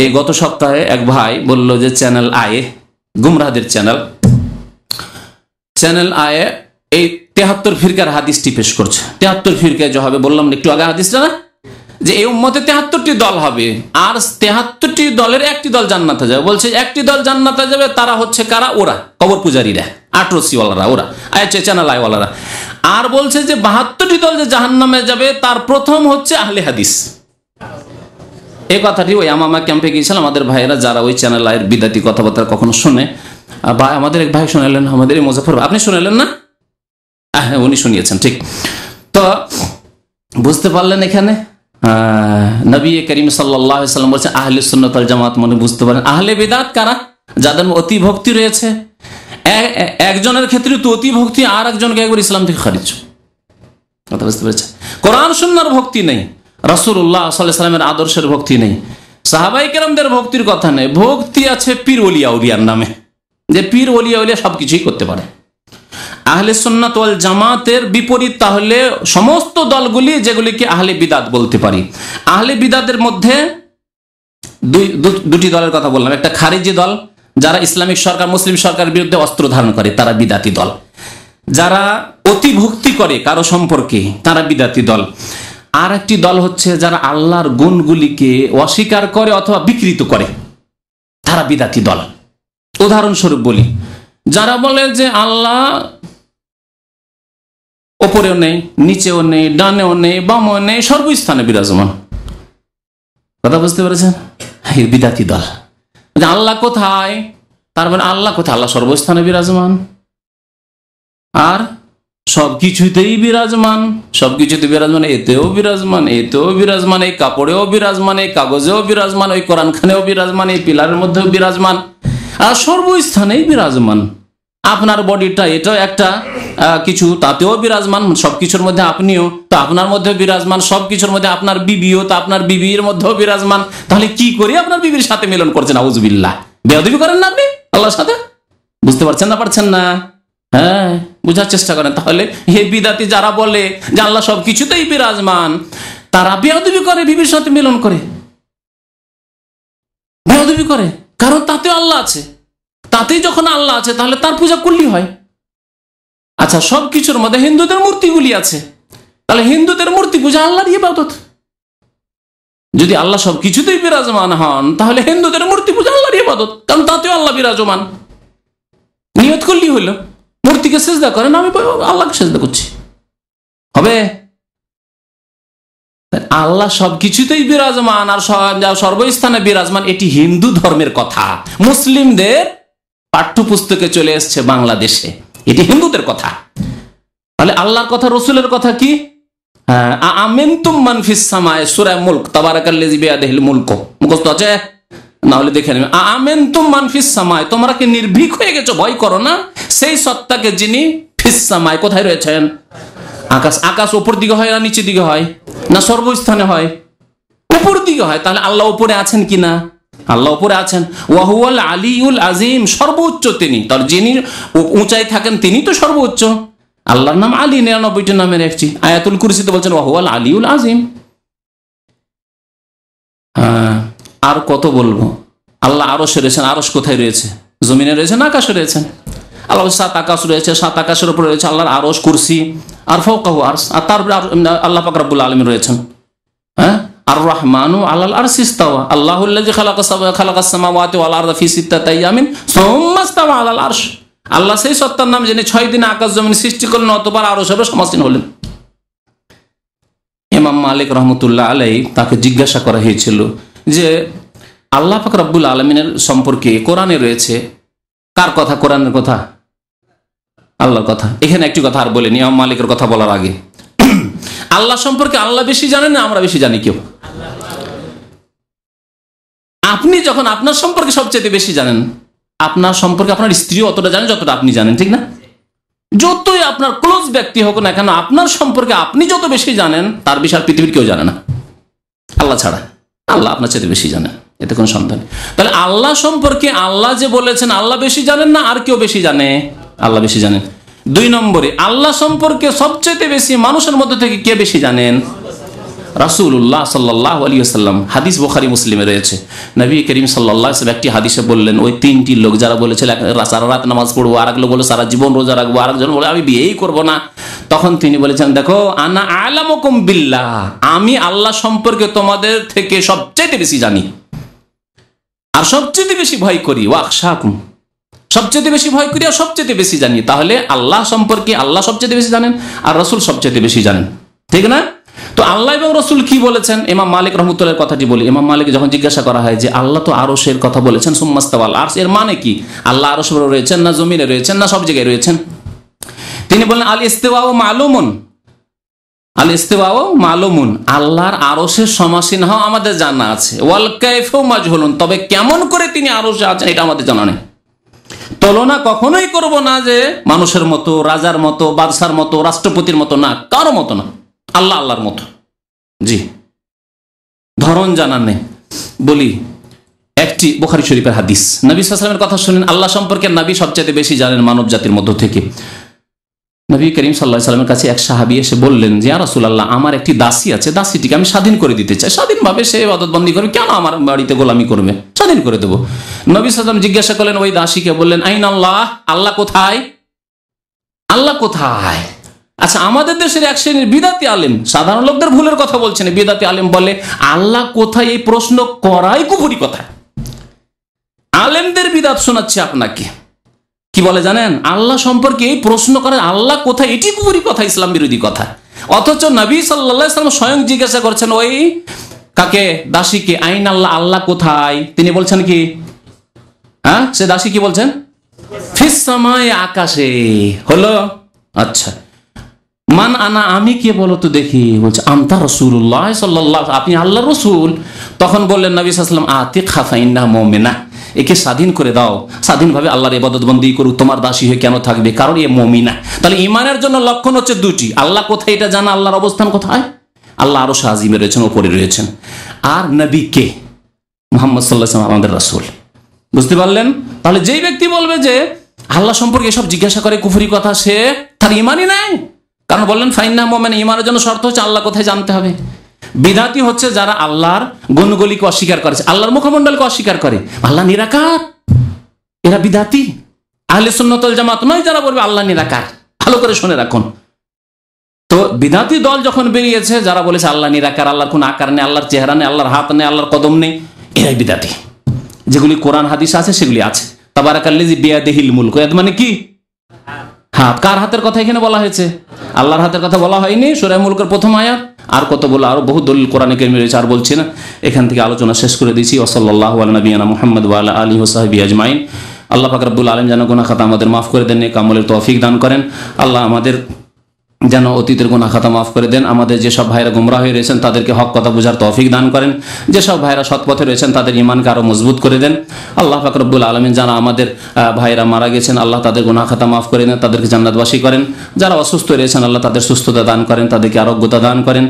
এই গত সপ্তাহে এক ভাই বলল যে চ্যানেল আয়ে গুমরাহদের চ্যানেল চ্যানেল আয়ে এই তেহাত্তর ফিরকার হাদিসটি পেশ করছে তেহাত্তর ফিরকায় যা হবে বললাম একটু আগে হাদিসটা না যে এই উম্মতে তেহাত্তরটি দল হবে আর তেহাত্তরটি দলের একটি দল জান্নাতে যাবে বলছে একটি দল জান্নাতে যাবে তারা হচ্ছে কারা ওরা কবর পূজারীরা আটরসিওয়ালারা ওরা আচ্ছা, আচ্ছা চ্যানেল আয়ওয়ালারা আর বলছে যে বাহাত্তরটি দল যে জাহান্নামে যাবে তার প্রথম হচ্ছে আহলে হাদিস এই কথাটি ওই আমামা ক্যাম্পে গিয়েছিলাম আমাদের ভাইয়েরা যারা ওই চ্যানেল আয়ের বিদ্যাতি কথাবার্তা কখনো শোনে বা আমাদের এক ভাই শোনালেন আমাদের এই মুজাফর আপনি শোনালেন না হ্যাঁ উনি শুনিয়েছেন ঠিক তো বুঝতে পারলেন এখানে নবী করিম সাল্লাম আহলে সুন্নতাল জামাত মনে বুঝতে পারেন আহলে বেদাত কারা যাদের অতি ভক্তি রয়েছে একজনের ক্ষেত্রে তো অতি ভক্তি আর একজনকে একবার ইসলাম থেকে খারিজ কথা বুঝতে পেরেছে কোরআন সুন্নার ভক্তি নেই রাসুল্লাহ সাল্লামের আদর্শের ভক্তি নেই সাহাবাই কেরামদের ভক্তির কথা নেই ভক্তি আছে পীর ওলিয়া উলিয়ার নামে যে পীর ওলিয়া উলিয়া সবকিছুই করতে পারে আহলে সন্ন্যত ওয়াল জামাতের বিপরীত তাহলে সমস্ত দলগুলি যেগুলিকে আহলে বিদাত বলতে পারি আহলে বিদাতের মধ্যে দুই দুটি দলের কথা বললাম একটা খারিজি দল যারা ইসলামিক সরকার মুসলিম সরকার বিরুদ্ধে অস্ত্র ধারণ করে তারা বিদাতি দল যারা অতিভক্তি করে কারো সম্পর্কে তারা বিদাতি দল আর একটি দল হচ্ছে যারা আল্লাহর গুণগুলিকে অস্বীকার করে অথবা বিকৃত করে তারা বিদাতি দল উদাহরণস্বরূপ বলি যারা বলে যে আল্লাহ ওপরেও নেই নিচেও নেই ডানেও নেই বামও নেই সর্বস্থানে বিরাজমান কথা বুঝতে পেরেছেন বিদাতি দল আল্লাহ কোথায় তার মানে আল্লাহ কোথায় আল্লাহ সর্বস্থানে বিরাজমান আর সবকিছুতেই বিরাজমান সবকিছুতে বিরাজমান এতেও বিরাজমান এতেও বিরাজমান এই কাপড়েও বিরাজমান এই কাগজেও বিরাজমান ওই কোরআনখানেও বিরাজমান এই পিলারের মধ্যেও বিরাজমান আর সর্বস্থানেই বিরাজমান আপনার বডিটা এটাও একটা কিছু তাতেও বিরাজমান সবকিছুর মধ্যে আপনিও তো আপনার মধ্যে বিরাজমান সবকিছুর মধ্যে আপনার বিবিও তো আপনার বিবির মধ্যেও বিরাজমান তাহলে কি করে আপনার বিবির সাথে মিলন করছেন আউজবিল্লা বেয়াদবি করেন না আপনি আল্লাহর সাথে বুঝতে পারছেন না পারছেন না হ্যাঁ বোঝার চেষ্টা করেন তাহলে হে বিদাতি যারা বলে যে আল্লাহ সবকিছুতেই বিরাজমান তারা বেহদবি করে বিবির সাথে মিলন করে বেহদবি করে কারণ তাতে আল্লাহ আছে তাতেই যখন আল্লাহ আছে তাহলে তার পূজা করলি হয় আচ্ছা সব কিছুর মধ্যে হিন্দুদের মূর্তিগুলি আছে তাহলে হিন্দুদের মূর্তি পূজা আল্লাহর ইবাদত যদি আল্লাহ সব কিছুতেই বিরাজমান হন তাহলে হিন্দুদের মূর্তি পূজা আল্লাহর ইবাদত কারণ তাতেও আল্লাহ বিরাজমান নিয়ত করলি হইলো মূর্তিকে সেজদা করেন আমি আল্লাহকে সেজদা করছি হবে আল্লাহ সবকিছুতেই বিরাজমান আর সর্বস্থানে বিরাজমান এটি হিন্দু ধর্মের কথা মুসলিমদের পাঠ্যপুস্তকে চলে এসছে বাংলাদেশে এটি হিন্দুদের কথা তাহলে আল্লাহর কথা রসুলের কথা কি হ্যাঁ, আমিন তুম মানফিস সুরায় মুলক তাবারাকাল্লেজি বিয়াদেহিল মুলক মুখস্থ আছে নাহলে দেখে নেবে আমেন তুম মানফিস সামায় তোমরা কি নির্ভীক হয়ে গেছো ভয় করো না সেই সত্তাকে যিনি ফিসামায় কোথায় রয়েছেন আকাশ আকাশ ওপর দিকে হয় না নিচের দিকে হয় না সর্বস্থানে হয় উপর দিকে হয় তাহলে আল্লাহ উপরে আছেন কি না আল্লাহ উপরে আছেন ওয়াহুয়াল আলিউল আজিম সর্বোচ্চ তিনি তার যিনি উঁচাই থাকেন তিনি তো সর্বোচ্চ আল্লাহর নাম আলী নিরানব্বইটি নামে রেখছি আয়াতুল কুরসিতে বলছেন ওয়াহুয়াল আলিউল আজিম হ্যাঁ আর কত বলবো আল্লাহ আরশে রয়েছেন আরশ কোথায় রয়েছে জমিনে রয়েছে না আকাশে রয়েছেন আল্লাহ সাত আকাশ রয়েছে সাত আকাশের উপরে রয়েছে আল্লাহর আরশ কুরসি আর ফৌকাহু আর আর তারপরে আল্লাহ পাকরাবুল আলম রয়েছেন হ্যাঁ আর রহমানু আল্লাহ আর সিস্তাওয়া আল্লাহুল্লাহ খালাকাসমাওয়াতে আল্লাহ ফি সিত্তা তাই আমিন সোম্মাস্তাওয়া আল্লাহ আরশ আল্লাহ সেই সত্তার নাম জেনে ছয় দিন আকাশ জমিন সৃষ্টি করলেন অতবার আরো সবে সমাসীন হলেন ইমাম মালিক রহমতুল্লাহ আলাই তাকে জিজ্ঞাসা করা হয়েছিল যে আল্লাহ ফাকর আব্বুল আলমিনের সম্পর্কে কোরআনে রয়েছে কার কথা কোরআনের কথা আল্লাহর কথা এখানে একটি কথা আর বলে নি মালিকের কথা বলার আগে আল্লাহ সম্পর্কে আল্লাহ বেশি জানেন না আমরা বেশি জানি কেউ আপনি যখন আপনার সম্পর্কে সবচেয়ে বেশি জানেন আপনার সম্পর্কে আপনার স্ত্রী অতটা জানেন যতটা আপনি জানেন ঠিক না যতই আপনার ক্লোজ ব্যক্তি হোক না কেন আপনার সম্পর্কে আপনি যত বেশি জানেন তার বিষয় পৃথিবীর কেউ জানে না আল্লাহ ছাড়া আল্লাহ আপনার চাইতে বেশি জানেন এতে কোনো সন্তান তাহলে আল্লাহ সম্পর্কে আল্লাহ যে বলেছেন আল্লাহ বেশি জানেন না আর কেউ বেশি জানে আল্লাহ বেশি জানেন দুই নম্বরে আল্লাহ সম্পর্কে সবচেয়ে বেশি মানুষের মধ্যে থেকে কে বেশি জানেন রাসুল্লাহ সাল্লাহ আলী আসাল্লাম হাদিস বোখারি মুসলিমে রয়েছে নবী করিম সাল্লাহ একটি হাদিসে বললেন ওই তিনটি লোক যারা বলেছিল সারা রাত নামাজ পড়বো আর এক লোক বলে সারা জীবন রোজা রাখবো আর একজন বলে আমি বিয়েই করবো না তখন তিনি বলেছেন দেখো আনা আলামকুম বিল্লাহ আমি আল্লাহ সম্পর্কে তোমাদের থেকে সবচেয়ে বেশি জানি আর সবচেয়ে বেশি ভয় করি ওয়াকশাকুম সবচেয়ে বেশি ভয় করি আর সবচেয়ে বেশি জানি তাহলে আল্লাহ সম্পর্কে আল্লাহ সবচেয়ে বেশি জানেন আর রসুল সবচেয়ে বেশি জানেন ঠিক না তো আল্লাহ এবং রসুল কি বলেছেন ইমাম মালিক রহমতুল্লাহ কথাটি বলি ইমাম মালিক যখন জিজ্ঞাসা করা হয় যে আল্লাহ তো আরসের কথা বলেছেন সুম্মাস্তাওয়াল আরস এর মানে কি আল্লাহ আরস রয়েছেন না জমিনে রয়েছেন না সব জায়গায় রয়েছেন তিনি বললেন আল ইস্তেওয়াও মালুমুন আল ইস্তেওয়াও মালুমুন আল্লাহর আরসের সমাসীন হওয়া আমাদের জানা আছে ওয়াল কাইফও মাজহুলুন তবে কেমন করে তিনি আরসে আছেন এটা আমাদের জানা নেই তুলনা কখনোই করব না যে মানুষের মতো রাজার মতো বাদশার মতো রাষ্ট্রপতির মতো না কারো মতো না আল্লাহ আল্লাহর মতো জি ধরন জানা নেই বলি একটি বোখারি শরীফের হাদিস নবী সালামের কথা শুনেন আল্লাহ সম্পর্কে নবী সবচেয়ে বেশি জানেন মানব জাতির মধ্য থেকে নবী করিম সাল্লাহ সাল্লামের কাছে এক সাহাবি এসে বললেন যে রাসুলাল্লাহ আমার একটি দাসী আছে দাসীটিকে আমি স্বাধীন করে দিতে চাই স্বাধীনভাবে সে আদতবন্দি করবে কেন আমার বাড়িতে গোলামি করবে স্বাধীন করে দেবো নবী সাল্লাম জিজ্ঞাসা করলেন ওই দাসীকে বললেন আইন আল্লাহ আল্লাহ কোথায় আল্লাহ কোথায় আচ্ছা আমাদের দেশের এক শ্রেণীর বিদাতি আলেম সাধারণ লোকদের ভুলের কথা বলছেন বিদাতি আলেম বলে আল্লাহ কোথায় এই প্রশ্ন করাই কুপুরি কথা আলেমদের বিদাত শোনাচ্ছে আপনাকে কি বলে জানেন আল্লাহ সম্পর্কে এই প্রশ্ন করেন আল্লাহ কোথায় এটি কুপুরি কথা ইসলাম বিরোধী কথা অথচ নবী সাল্লা ইসলাম স্বয়ং জিজ্ঞাসা করছেন ওই কাকে দাসীকে আইন আল্লাহ আল্লাহ কোথায় তিনি বলছেন কি হ্যাঁ সে দাসী কি বলছেন আকাশে হলো আচ্ছা মান আনা আমি কে বলো তো দেখি বলছে আমতা রসুল্লাহ সাল্লাহ আপনি আল্লাহ রসুল তখন বললেন নবী সাল্লাম আতি খাফাইনা মোমেনা একে স্বাধীন করে দাও স্বাধীনভাবে আল্লাহর বন্দী করুক তোমার দাসী হয়ে কেন থাকবে কারণ এ মমিনা তাহলে ইমানের জন্য লক্ষণ হচ্ছে দুটি আল্লাহ কোথায় এটা জানা আল্লাহর অবস্থান কোথায় আল্লাহ আরো সাহাজিমে রয়েছেন ওপরে রয়েছেন আর নবী কে মোহাম্মদ সাল্লাহ আমাদের রাসুল বুঝতে পারলেন তাহলে যেই ব্যক্তি বলবে যে আল্লাহ সম্পর্কে এসব জিজ্ঞাসা করে কুফুরি কথা সে তার ইমানই নেয় কারণ বললেন ফাইন্না মোমেন ইমানের জন্য শর্ত হচ্ছে আল্লাহ কোথায় জানতে হবে বিধাতি হচ্ছে যারা আল্লাহর গুণগুলিকে অস্বীকার করেছে আল্লাহর মুখমন্ডলকে অস্বীকার করে আল্লাহ নিরাকার এরা বিধাতি আহলে সুন্নতল জামাত নয় যারা বলবে আল্লাহ নিরাকার ভালো করে শুনে রাখুন তো বিধাতি দল যখন বেরিয়েছে যারা বলেছে আল্লাহ নিরাকার আল্লাহর কোন আকার নেই আল্লাহর চেহারা নেই আল্লাহর হাত নেই আল্লাহর কদম নেই এরাই বিধাতি যেগুলি কোরআন হাদিস আছে সেগুলি আছে তাবারাকাল্লিজি বিয়াদেহিল মুল কয়াদ মানে কি হাত কার হাতের কথা এখানে বলা হয়েছে আল্লাহর হাতের কথা বলা হয়নি সুরাই মুলকের প্রথম আয়াত আর কত বলে আরো বহু দলিল কোরআনে কেরমি রয়েছে আর বলছি না এখান থেকে আলোচনা শেষ করে দিয়েছি ওসল্লাহ আলনবীনা মোহাম্মদ ওয়ালা আলী ওসাহাবি আজমাইন আল্লাহ পাক আলম যেন গোনা খাতা আমাদের মাফ করে দেন কামলের তৌফিক দান করেন আল্লাহ আমাদের যেন অতীতের গুণা খাতা মাফ করে দেন আমাদের যেসব ভাইরা গুমরা হয়ে রয়েছেন তাদেরকে হক কথা বোঝার তৌফিক দান করেন যেসব ভাইরা সৎপথে রয়েছেন তাদের ইমানকে আরও মজবুত করে দেন আল্লাহ ফাকরবুল আলমিন যারা আমাদের ভাইরা মারা গেছেন আল্লাহ তাদের গুণা খাতা মাফ করে দেন তাদেরকে জান্নাতবাসী করেন যারা অসুস্থ রয়েছেন আল্লাহ তাদের সুস্থতা দান করেন তাদেরকে আরোগ্যতা দান করেন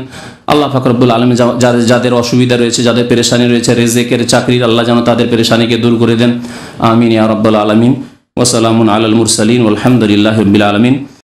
আল্লাহ ফাকরবুল আলম যাদের যাদের অসুবিধা রয়েছে যাদের পেরেশানি রয়েছে রেজেকের চাকরির আল্লাহ যেন তাদের পেরেশানিকে দূর করে দেন আমিন ইয়া আলমিন ওসালামুন আল মুরসালিন আলহামদুলিল্লাহ আলমিন